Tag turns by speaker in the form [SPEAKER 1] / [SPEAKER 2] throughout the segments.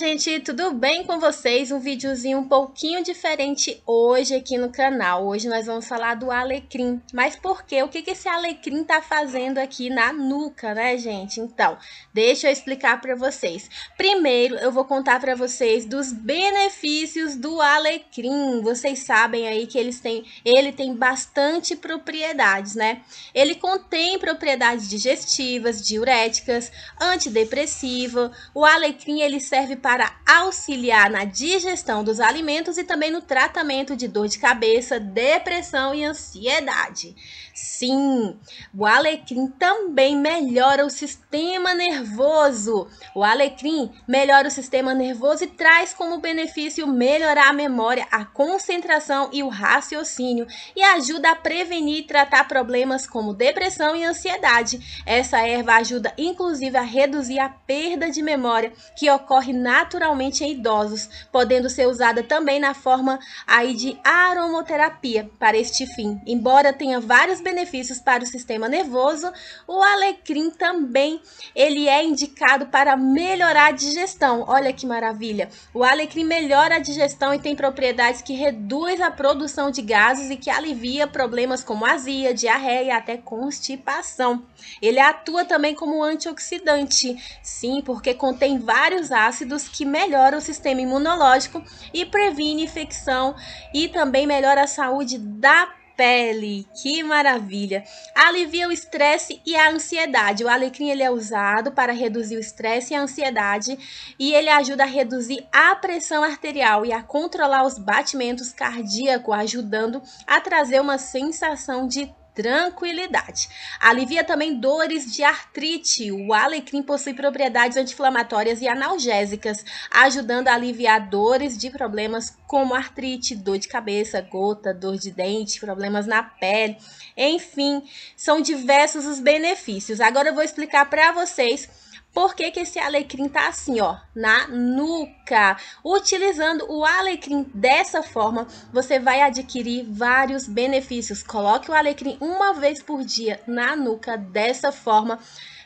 [SPEAKER 1] gente, tudo bem com vocês? Um videozinho um pouquinho diferente hoje aqui no canal. Hoje nós vamos falar do alecrim. Mas por quê? O que, que esse alecrim tá fazendo aqui na nuca, né, gente? Então, deixa eu explicar para vocês. Primeiro, eu vou contar para vocês dos benefícios do alecrim. Vocês sabem aí que eles têm, ele tem bastante propriedades, né? Ele contém propriedades digestivas, diuréticas, antidepressiva. O alecrim, ele serve para auxiliar na digestão dos alimentos e também no tratamento de dor de cabeça, depressão e ansiedade. Sim, o alecrim também melhora o sistema nervoso. O alecrim melhora o sistema nervoso e traz como benefício melhorar a memória, a concentração e o raciocínio e ajuda a prevenir e tratar problemas como depressão e ansiedade. Essa erva ajuda inclusive a reduzir a perda de memória que ocorre na naturalmente em idosos, podendo ser usada também na forma aí de aromoterapia para este fim. Embora tenha vários benefícios para o sistema nervoso, o alecrim também ele é indicado para melhorar a digestão. Olha que maravilha! O alecrim melhora a digestão e tem propriedades que reduz a produção de gases e que alivia problemas como azia, diarreia e até constipação. Ele atua também como antioxidante, sim, porque contém vários ácidos alimentos que melhora o sistema imunológico e previne infecção e também melhora a saúde da pele. Que maravilha! Alivia o estresse e a ansiedade. O alecrim ele é usado para reduzir o estresse e a ansiedade e ele ajuda a reduzir a pressão arterial e a controlar os batimentos cardíacos, ajudando a trazer uma sensação de tranquilidade. Alivia também dores de artrite. O alecrim possui propriedades anti-inflamatórias e analgésicas, ajudando a aliviar dores de problemas como artrite, dor de cabeça, gota, dor de dente, problemas na pele. Enfim, são diversos os benefícios. Agora eu vou explicar para vocês por que, que esse alecrim tá assim, ó, na nuca. Utilizando o alecrim dessa forma, você vai adquirir vários benefícios. Coloque o alecrim uma vez por dia na nuca dessa forma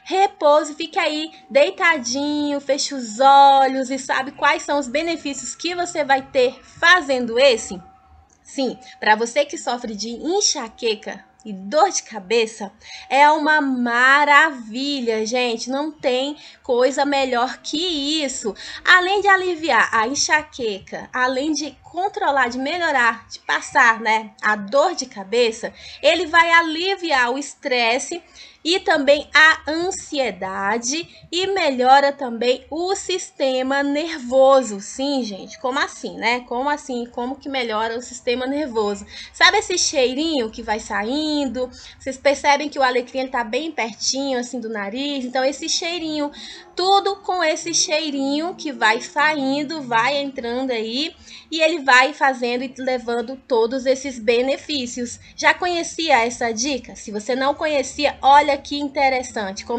[SPEAKER 1] repouse, fique aí deitadinho, feche os olhos e sabe quais são os benefícios que você vai ter fazendo esse? Sim, para você que sofre de enxaqueca, e dor de cabeça é uma maravilha, gente. Não tem coisa melhor que isso. Além de aliviar a enxaqueca, além de controlar, de melhorar, de passar, né, a dor de cabeça, ele vai aliviar o estresse e também a ansiedade e melhora também o sistema nervoso. Sim, gente, como assim, né? Como assim? Como que melhora o sistema nervoso? Sabe esse cheirinho que vai saindo? Vocês percebem que o alecrim está bem pertinho, assim, do nariz. Então, esse cheirinho, tudo com esse cheirinho que vai saindo, vai entrando aí. E ele vai fazendo e levando todos esses benefícios. Já conhecia essa dica? Se você não conhecia, olha que interessante. Como